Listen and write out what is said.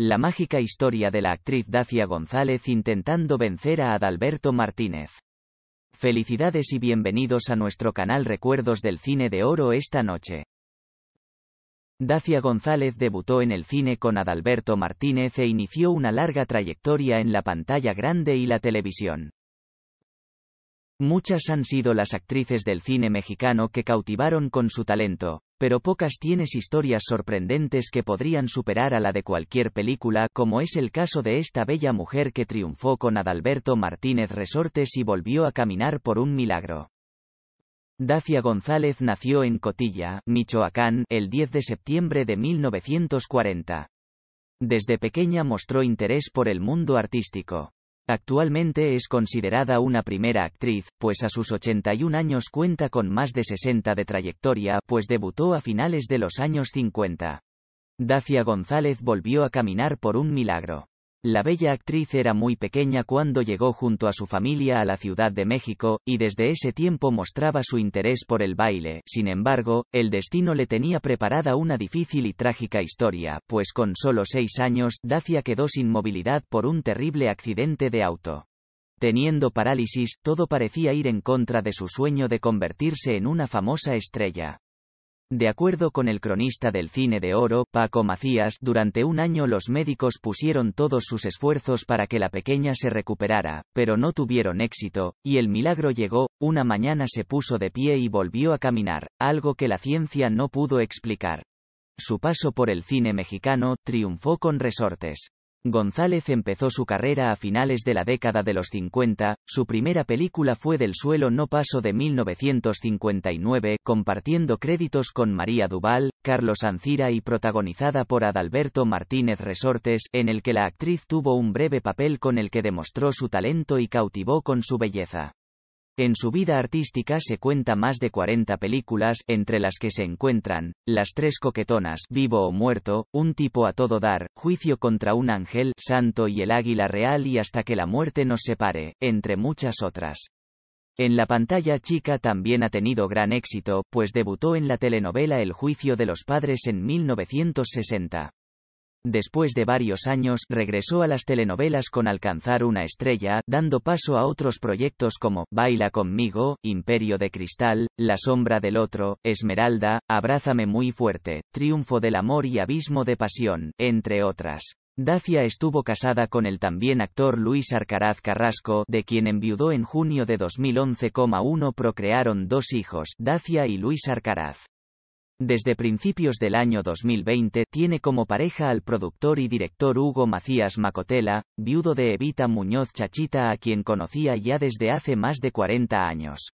La mágica historia de la actriz Dacia González intentando vencer a Adalberto Martínez. Felicidades y bienvenidos a nuestro canal Recuerdos del Cine de Oro esta noche. Dacia González debutó en el cine con Adalberto Martínez e inició una larga trayectoria en la pantalla grande y la televisión. Muchas han sido las actrices del cine mexicano que cautivaron con su talento, pero pocas tienes historias sorprendentes que podrían superar a la de cualquier película, como es el caso de esta bella mujer que triunfó con Adalberto Martínez Resortes y volvió a caminar por un milagro. Dacia González nació en Cotilla, Michoacán, el 10 de septiembre de 1940. Desde pequeña mostró interés por el mundo artístico. Actualmente es considerada una primera actriz, pues a sus 81 años cuenta con más de 60 de trayectoria, pues debutó a finales de los años 50. Dacia González volvió a caminar por un milagro. La bella actriz era muy pequeña cuando llegó junto a su familia a la Ciudad de México, y desde ese tiempo mostraba su interés por el baile. Sin embargo, el destino le tenía preparada una difícil y trágica historia, pues con solo seis años, Dacia quedó sin movilidad por un terrible accidente de auto. Teniendo parálisis, todo parecía ir en contra de su sueño de convertirse en una famosa estrella. De acuerdo con el cronista del cine de oro, Paco Macías, durante un año los médicos pusieron todos sus esfuerzos para que la pequeña se recuperara, pero no tuvieron éxito, y el milagro llegó, una mañana se puso de pie y volvió a caminar, algo que la ciencia no pudo explicar. Su paso por el cine mexicano triunfó con resortes. González empezó su carrera a finales de la década de los 50, su primera película fue Del suelo no paso de 1959, compartiendo créditos con María Duval, Carlos Ancira y protagonizada por Adalberto Martínez Resortes, en el que la actriz tuvo un breve papel con el que demostró su talento y cautivó con su belleza. En su vida artística se cuenta más de 40 películas, entre las que se encuentran, Las Tres Coquetonas, Vivo o Muerto, Un tipo a todo dar, Juicio contra un ángel, Santo y el Águila Real y Hasta que la muerte nos separe, entre muchas otras. En la pantalla chica también ha tenido gran éxito, pues debutó en la telenovela El Juicio de los Padres en 1960. Después de varios años, regresó a las telenovelas con Alcanzar una estrella, dando paso a otros proyectos como Baila conmigo, Imperio de Cristal, La sombra del otro, Esmeralda, Abrázame muy fuerte, Triunfo del amor y Abismo de pasión, entre otras. Dacia estuvo casada con el también actor Luis Arcaraz Carrasco, de quien enviudó en junio de 2011,1 procrearon dos hijos, Dacia y Luis Arcaraz. Desde principios del año 2020 tiene como pareja al productor y director Hugo Macías Macotela, viudo de Evita Muñoz Chachita a quien conocía ya desde hace más de 40 años.